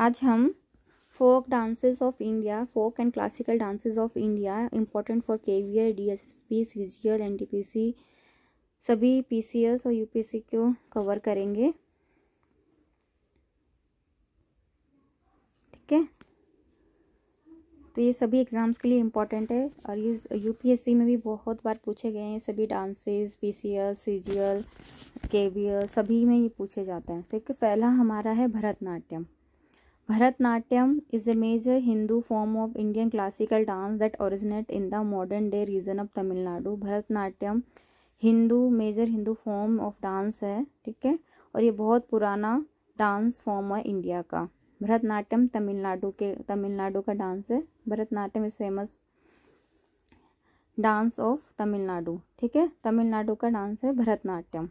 आज हम folk dances of India folk and classical dances of India important for K V L D S S P C G L N T P C सभी P C S और U P C को cover करेंगे ठीक है तो ये सभी exams के लिए इम्पॉर्टेंट है और ये सी में भी बहुत बार पूछे गए हैं सभी डांसेस के वी एल सभी में ये पूछे जाते हैं तो पहला हमारा है Bharatanatyam Bharatnatyam is a major Hindu form of Indian classical dance that originates in the modern day region of Tamil Nadu. Bharatnatyam Hindu major Hindu form of dance है ठीक है और ये बहुत पुराना डांस फॉर्म है इंडिया का भरतनाट्यम तमिलनाडु के तमिलनाडु का डांस है Bharatanatyam is famous dance of Tamil Nadu ठीक है तमिलनाडु का डांस है भरतनाट्यम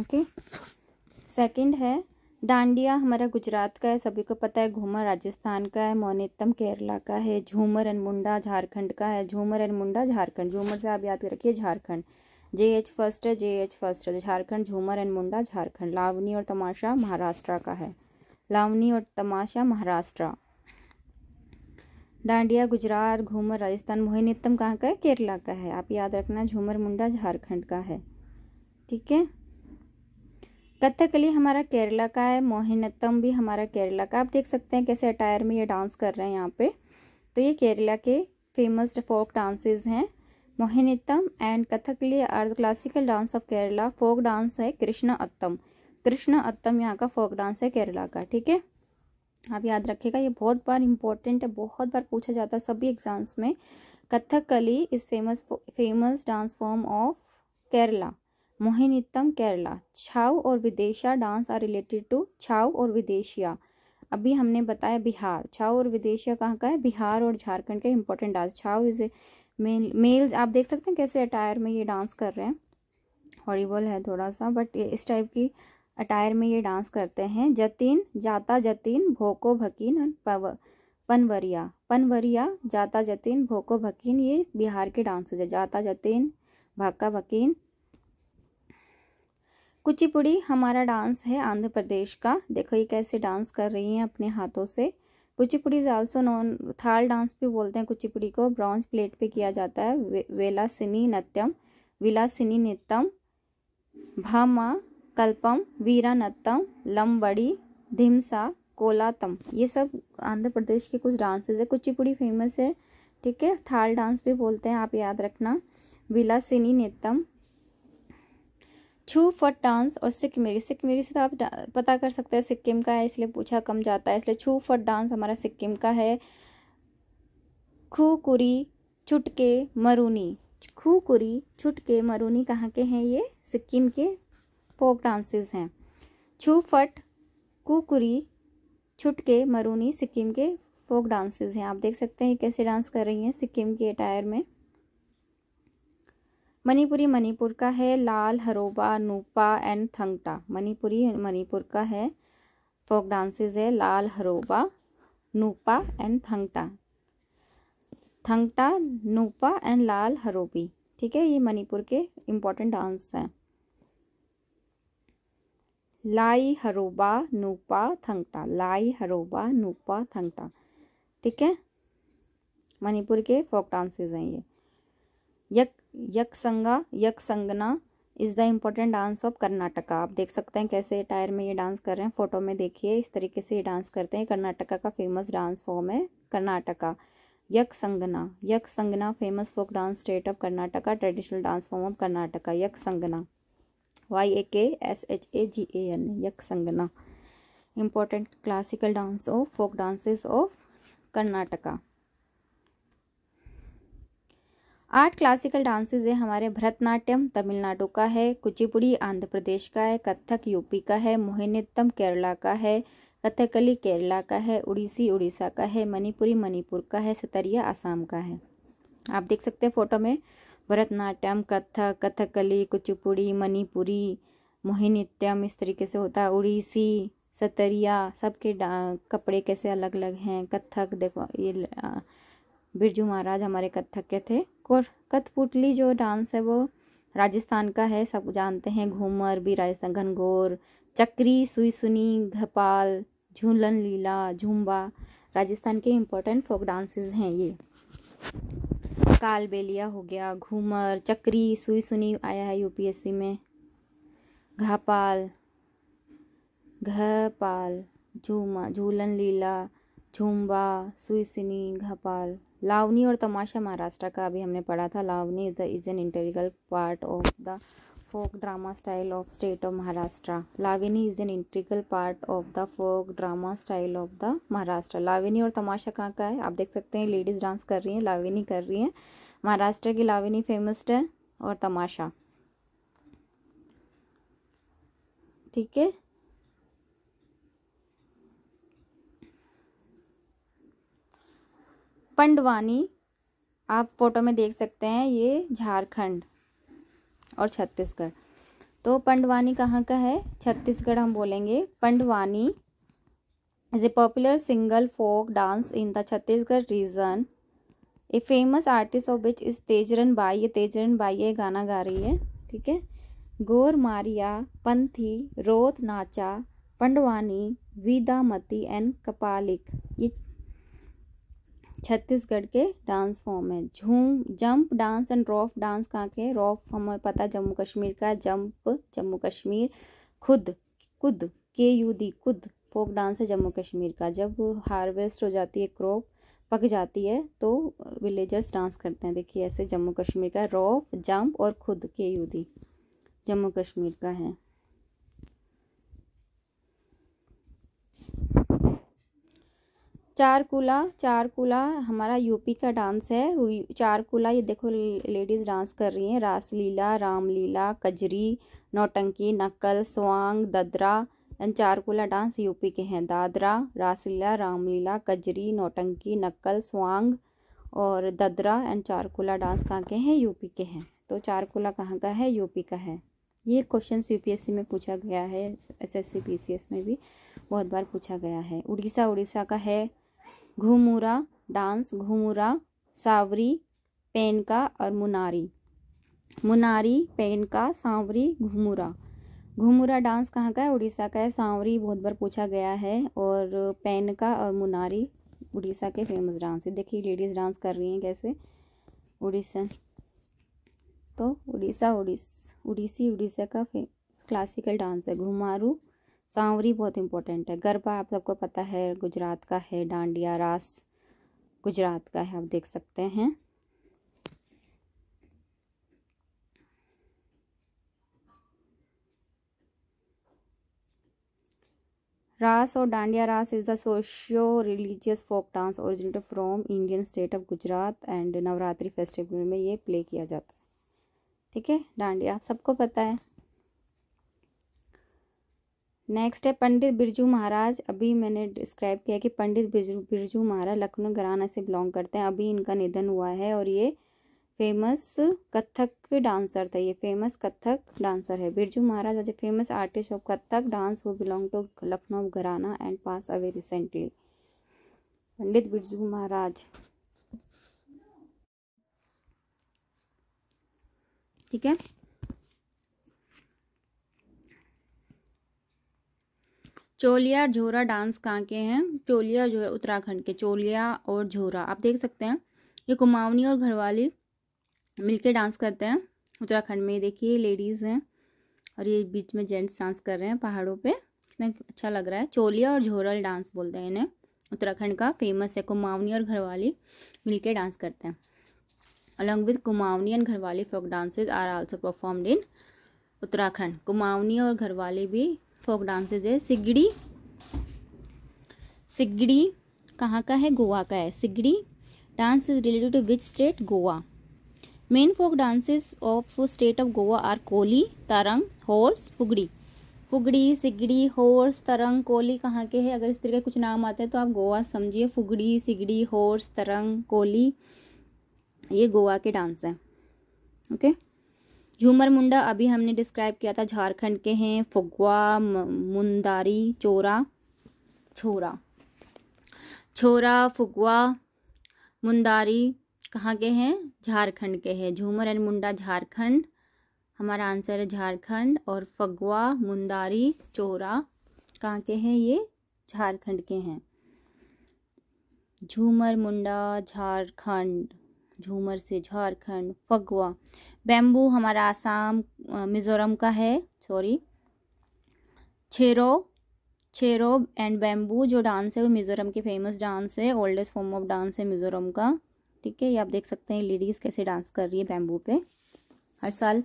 ओके सेकंड है डांडिया हमारा गुजरात का है सभी को पता है घूमर राजस्थान का है मोनितम केरला का है झूमर एंड मुंडा झारखंड का है झूमर एंड मुंडा झारखंड झूमर से आप याद रखिए झारखंड जे एच फर्स्ट है जे एच फर्स्ट है झारखंड झूमर एंड मुंडा झारखंड लावनी और तमाशा महाराष्ट्र का है लावनी और तमाशा महाराष्ट्र डांडिया गुजरात घूमर राजस्थान मोहिनीतम कहाँ का है केरला का है आप याद रखना झूमर मुंडा झारखंड का है ठीक है कथकली हमारा केरला का है मोहिनतम भी हमारा केरला का आप देख सकते हैं कैसे अटायर में ये डांस कर रहे हैं यहाँ पे तो ये केरला के फेमस फोक डांसेस हैं Mohiniyattam and Kathakali are the classical dance of Kerala folk dance है कृष्णा अत्तम कृष्णा अत्तम यहाँ का फोक डांस है केरला का ठीक है आप याद रखिएगा ये बहुत बार इम्पोर्टेंट है बहुत बार पूछा जाता है सभी एग्जाम्स में Kathakali is famous famous dance form of Kerala Mohiniyattam Kerala Chhau और Bidesia dance are related to Chhau और विदेशिया अभी हमने बताया बिहार छाव और विदेशिया कहाँ का है बिहार और झारखंड के important dance Chhau is male males आप देख सकते हैं कैसे अटायर में ये डांस कर रहे हैं हॉरीबल है थोड़ा सा बट इस टाइप की अटायर में ये डांस करते हैं जतिन जाता जतिन भोको भकीन और पव पनवरिया पनवरिया जाता जतिन भोको भकीन ये बिहार के डांसेज है जाता जतिन भाका भकीन कुचिपुड़ी हमारा डांस है आंध्र प्रदेश का देखो ये कैसे डांस कर रही हैं अपने हाथों से कुचिपुड़ी इज़ आल्सो नॉन थाल डांस भी बोलते हैं कुचिपुड़ी को ब्रॉन्ज प्लेट पे किया जाता है वे, वेलासिनी नृत्यम विलासिनी नृत्यम भामा कल्पम वीरा नृत्यम लम्बड़ी धिमसा कोलातम ये सब आंध्र प्रदेश के कुछ डांसेस है कुचिपुड़ी फेमस है ठीक है थाल डांस भी बोलते हैं आप याद रखना विलासिनी नृत्यम छू फट डांस और सिक्किमेरी सिक्किमेरी से तो आप पता कर सकते हैं सिक्किम का है इसलिए पूछा कम जाता है इसलिए छू फट डांस हमारा सिक्किम का है खूकुरी छुटके मरूनी खूकुरी छुटके मरूनी कहाँ के हैं ये सिक्किम के फोक डांसेस हैं छू फट कुकुरी छुटके मरूनी सिक्किम के फोक डांसेस हैं आप देख सकते हैं कैसे डांस कर रही हैं सिक्किम के अटायर में मणिपुरी मणिपुर का है लाल हरोबा नूपा एंड थंगटा मणिपुरी मणिपुर का है फोक डांसेस है लाल हरोबा नूपा एंड थंगटा थंगटा नूपा एंड लाल हरोबी ठीक है ये मणिपुर के इम्पोर्टेंट डांस हैं लाई हरोबा नूपा थंगटा लाई हरोबा नूपा थंगटा ठीक है मणिपुर के फोक डांसेस हैं ये यक Yakshagana is the important dance of Karnataka आप देख सकते हैं कैसे टायर में ये डांस कर रहे हैं फोटो में देखिए इस तरीके से ये डांस करते हैं कर्नाटका का फेमस डांस फॉर्म है Karnataka Yakshagana Yakshagana famous folk dance state of Karnataka traditional dance form of Karnataka Yakshagana Y A K S H A G A N Yakshagana important classical dance of folk dances of Karnataka आठ classical dances है हमारे भरतनाट्यम तमिलनाडु का है कुचिपुड़ी आंध्र प्रदेश का है Kathak UP का है मोहिनीतम केरला का है कथकली केरला का है उड़ीसी उड़ीसा का है मणिपुरी मणिपुर का है सतरिया आसाम का है आप देख सकते हैं फ़ोटो में भरतनाट्यम कथक कथकली कुचिपुड़ी मणिपुरी मोहिनीत्यम इस तरीके से होता है उड़ीसी सतरिया सबके कपड़े कैसे अलग अलग हैं कथक देखो ये बिरजू महाराज हमारे कथक के थे और कठपुतली जो डांस है वो राजस्थान का है सब जानते हैं घूमर भी राजस्थान घनघोर चक्री सुई सुनी घपाल झूलन लीला झुम्बा राजस्थान के इम्पोर्टेंट फोक डांसेस हैं ये काल बेलिया हो गया घूमर चक्री सुई सुनी आया है यूपीएससी में घपाल घपाल झूमा झूलन लीला झुम्बा सुई सुनी घपाल लावनी और तमाशा महाराष्ट्र का अभी हमने पढ़ा था Lavani is the is an integral part of the folk drama style of state of Maharashtra Lavani is an integral part of the folk drama style of the Maharashtra Lavani और तमाशा कहाँ का है आप देख सकते हैं लेडीज़ डांस कर रही हैं लाविनी कर रही हैं महाराष्ट्र की लाविनी फेमस है और तमाशा ठीक है पंडवानी आप फ़ोटो में देख सकते हैं ये झारखंड और छत्तीसगढ़ तो पंडवानी कहाँ का है छत्तीसगढ़ हम बोलेंगे Pandavani is a popular single folk dance in the Chhattisgarh region a famous artist of which is Teejan Bai ये तेजरन बाई ये गाना गा रही है ठीक है गोर मारिया पंथी रोत नाचा पंडवानी विदामती एंड कपालिक ये छत्तीसगढ़ के डांस फॉर्म है Jhoom jump dance and Rauf dance कहाँ के रॉफ हमें पता जम्मू कश्मीर का जंप जम्मू कश्मीर खुद कुद के यू दी कुद फोक डांस है जम्मू कश्मीर का जब हार्वेस्ट हो जाती है क्रॉप पक जाती है तो विलेजर्स डांस करते हैं देखिए ऐसे जम्मू कश्मीर का रॉफ जंप और खुद के यू दी जम्मू कश्मीर का है चारकुला चारकुला हमारा यूपी का डांस है चारकुला ये देखो लेडीज़ डांस कर रही हैं रासलीला Ramlila Kajri Nautanki Naqal Swang Dadra and Charkula dance UP के हैं दादरा रासलीला रामलीला कजरी नौटंकी नकल स्वांग और ददरा एंड चारकुला डांस कहाँ के हैं यूपी के हैं तो चारकुला कहाँ का है यूपी का है ये क्वेश्चन यूपीएससी में पूछा गया है एसएससी पीसीएस में भी बहुत बार पूछा गया है उड़ीसा उड़ीसा का है घुमुरा डांस घुमुरा सावरी पेनका और मुनारी मुनारी पेनका सांवरी घुमुरा घुमुरा डांस कहाँ का है उड़ीसा का है सांवरी बहुत बार पूछा गया है और पेनका और मुनारी उड़ीसा के फेमस डांस है देखिए लेडीज़ डांस कर रही हैं कैसे उड़ीसा तो उड़ीसा उड़ीस उड़ीसी उड़ीसा का क्लासिकल डांस है घुमारू सांवरी बहुत इंपॉर्टेंट है गरबा आप सबको पता है गुजरात का है डांडिया रास गुजरात का है आप देख सकते हैं रास और Dandiya Raas is the socio religious folk dance originate from Indian state of Gujarat and Navratri festival में ये प्ले किया जाता है ठीक है डांडिया सबको पता है नेक्स्ट है पंडित बिरजू महाराज अभी मैंने डिस्क्राइब किया कि पंडित बिरजू बिरजू महाराज लखनऊ घराना से बिलोंग करते हैं अभी इनका निधन हुआ है और ये फेमस कथक डांसर था ये फेमस कथक डांसर है बिरजू महाराज आज a famous artist of Kathak dance वो belong to Lucknow gharana and pass away recently Pandit Birju Maharaj ठीक है चोलिया और झोरा डांस कहाँ के हैं चोलिया और झोरा उत्तराखंड के चोलिया और झोरा आप देख सकते हैं ये कुमाऊनी और घरवाली मिलके डांस करते हैं उत्तराखंड में देखिए लेडीज़ हैं और ये बीच में जेंट्स डांस कर रहे हैं पहाड़ों पे कितना अच्छा लग रहा है चोलिया और झोरल डांस बोलते हैं इन्हें उत्तराखंड का फेमस है कुमाऊनी और घरवाली मिलके डांस करते हैं along with Kumaoni and Garhwali folk dances are also performed in Uttarakhand Kumaoni और घरवाली भी फोक डांसेज है सिगड़ी सिगड़ी कहाँ का है गोवा का है सिगड़ी dance is related to which state Goa main folk dances of state of Goa are Koli Tarang horse फुगड़ी फुगड़ी सिगड़ी हॉर्स तरंग कोली कहाँ के हैं अगर इस तरह के कुछ नाम आते हैं तो आप गोवा समझिए फुगड़ी सिगड़ी हॉर्स तरंग कोली ये गोवा के डांस हैं ओके okay? झूमर मुंडा अभी हमने डिस्क्राइब किया था झारखंड के हैं फगुआ मुंदारी चोरा छोरा छोरा फुगवा मुंदारी कहाँ के हैं झारखंड के हैं झूमर एंड मुंडा झारखंड हमारा आंसर है झारखंड और फगुआ मुंदारी चोरा कहाँ के हैं ये झारखंड के हैं झूमर मुंडा झारखंड झूमर से झारखंड फगवा बैम्बू हमारा आसाम मिज़ोरम का है sorry Cheraw Cheraw and bamboo जो डांस है वो मिज़ोरम के फेमस डांस है ओल्डेस्ट फॉर्म ऑफ डांस है मिज़ोरम का ठीक है ये आप देख सकते हैं लेडीज़ कैसे डांस कर रही है बैम्बू पे हर साल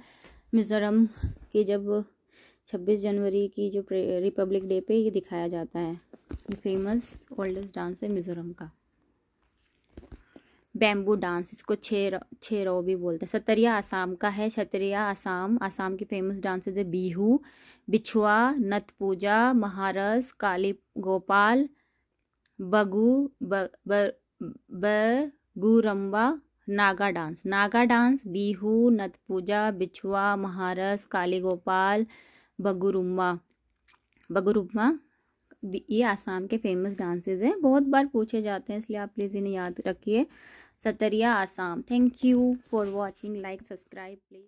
मिज़ोरम के जब 26 जनवरी की जो रिपब्लिक डे पे ये दिखाया जाता है ये फेमस ओल्डेस्ट डांस है मिज़ोरम का बैम्बू डांस इसको छेर रो भी बोलते हैं सतरिया आसाम का है सतरिया आसाम आसाम की फेमस डांसेज है बीहू बिछुआ नत पूजा महारस काली Gopal Bagurumba Naga dance Naga dance Bihu Nat Puja बिछुआ महारस काली गोपाल बगुरुम्बा बगुरुम्बा ये आसाम के फेमस डांसेस हैं बहुत बार पूछे जाते हैं इसलिए आप प्लीज़ इन्हें याद रखिए Satriya Assam thank you for watching like subscribe please